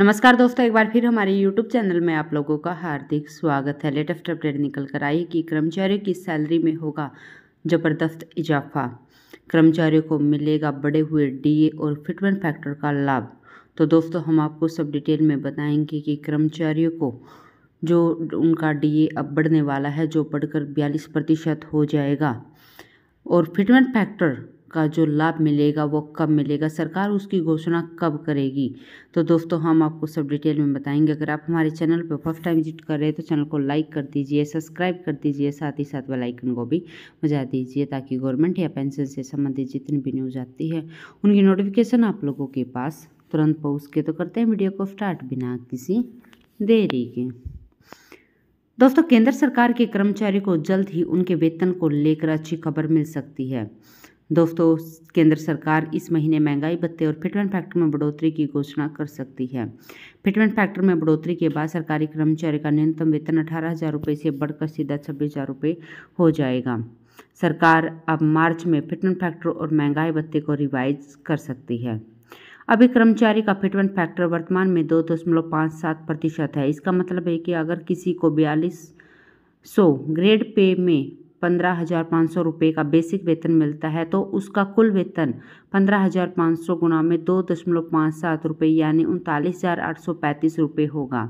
नमस्कार दोस्तों एक बार फिर हमारे YouTube चैनल में आप लोगों का हार्दिक स्वागत है लेटेस्ट अपडेट निकल कर आई कि कर्मचारियों की सैलरी में होगा ज़बरदस्त इजाफा कर्मचारियों को मिलेगा बढ़े हुए डीए और फिटमेंट फैक्टर का लाभ तो दोस्तों हम आपको सब डिटेल में बताएंगे कि कर्मचारियों को जो उनका डी अब बढ़ने वाला है जो बढ़कर बयालीस प्रतिशत हो जाएगा और फिटमेंट फैक्टर का जो लाभ मिलेगा वो कब मिलेगा सरकार उसकी घोषणा कब करेगी तो दोस्तों हम आपको सब डिटेल में बताएंगे अगर आप हमारे चैनल पर फर्स्ट टाइम विजिट कर रहे हैं तो चैनल को लाइक कर दीजिए सब्सक्राइब कर दीजिए साथ ही साथ वेलाइकन को भी बजा दीजिए ताकि गवर्नमेंट या पेंशन से संबंधित जितनी भी न्यूज़ आती है उनकी नोटिफिकेशन आप लोगों के पास तुरंत पहुँच के तो करते हैं वीडियो को स्टार्ट बिना किसी देरी के दोस्तों केंद्र सरकार के कर्मचारी को जल्द ही उनके वेतन को लेकर अच्छी खबर मिल सकती है दोस्तों केंद्र सरकार इस महीने महंगाई भत्ते और फिटमेंट फैक्टर में बढ़ोतरी की घोषणा कर सकती है फिटमेंट फैक्टर में बढ़ोतरी के बाद सरकारी कर्मचारी का न्यूनतम वेतन अठारह हज़ार रुपये से बढ़कर सीधा छब्बीस हज़ार रुपये हो जाएगा सरकार अब मार्च में फिटमेंट फैक्टर और महंगाई भत्ते को रिवाइज कर सकती है अभी कर्मचारी का फिटमेंट फैक्टर वर्तमान में दो दशमलव पाँच सात प्रतिशत है इसका मतलब है कि अगर किसी को बयालीस सौ ग्रेड पे में पंद्रह हज़ार पाँच सौ रुपये का बेसिक वेतन मिलता है तो उसका कुल वेतन पंद्रह हज़ार पाँच सौ गुना में दो दशमलव पाँच सात रुपये यानी उनतालीस हज़ार आठ सौ पैंतीस रुपये होगा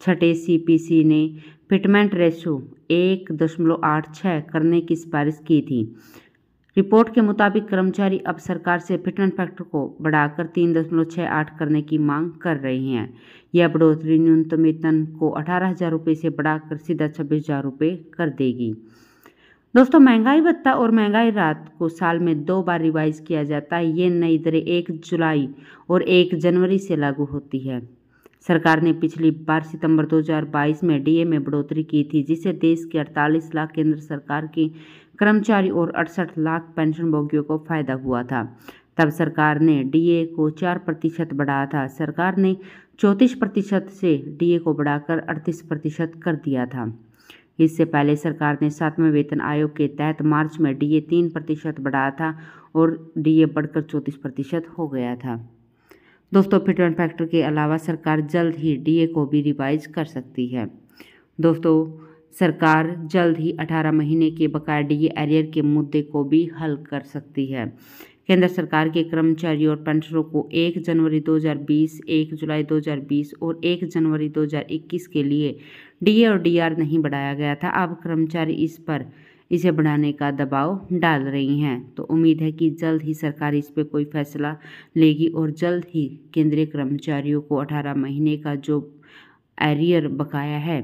छठे सीपीसी ने फिटमेंट रेशो एक दशमलव आठ छः करने की सिफारिश की थी रिपोर्ट के मुताबिक कर्मचारी अब सरकार से फिटमेंट फैक्टर को बढ़ाकर तीन दशमलव छः आठ करने की मांग कर रहे हैं यह बढ़ोतरी न्यूनतम वेतन को अठारह हज़ार रुपये से बढ़ाकर सीधा छब्बीस हज़ार रुपये कर देगी दोस्तों महंगाई भत्ता और महंगाई रात को साल में दो बार रिवाइज किया जाता है ये नई दरें एक जुलाई और एक जनवरी से लागू होती है सरकार ने पिछली बार सितंबर 2022 में डीए में बढ़ोतरी की थी जिससे देश के 48 लाख केंद्र सरकार के कर्मचारी और अड़सठ लाख पेंशनभोगियों को फायदा हुआ था तब सरकार ने डीए को चार प्रतिशत बढ़ाया था सरकार ने चौंतीस प्रतिशत से डीए को बढ़ाकर अड़तीस प्रतिशत कर दिया था इससे पहले सरकार ने सातवें वेतन आयोग के तहत मार्च में डीए तीन प्रतिशत बढ़ाया था और डीए बढ़कर चौंतीस प्रतिशत हो गया था दोस्तों फिटमेंट फैक्टर के अलावा सरकार जल्द ही डीए को भी रिवाइज कर सकती है दोस्तों सरकार जल्द ही 18 महीने के बकाया डीए एरियर के मुद्दे को भी हल कर सकती है केंद्र सरकार के कर्मचारियों और पेंशनरों को 1 जनवरी 2020, 1 जुलाई 2020 और 1 जनवरी 2021 के लिए डीए और डीआर नहीं बढ़ाया गया था अब कर्मचारी इस पर इसे बढ़ाने का दबाव डाल रही हैं तो उम्मीद है कि जल्द ही सरकार इस पर कोई फैसला लेगी और जल्द ही केंद्रीय कर्मचारियों को 18 महीने का जो एरियर बकाया है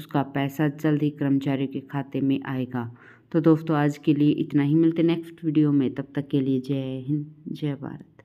उसका पैसा जल्द ही कर्मचारियों के खाते में आएगा तो दोस्तों आज के लिए इतना ही मिलते नेक्स्ट वीडियो में तब तक के लिए जय हिंद जय भारत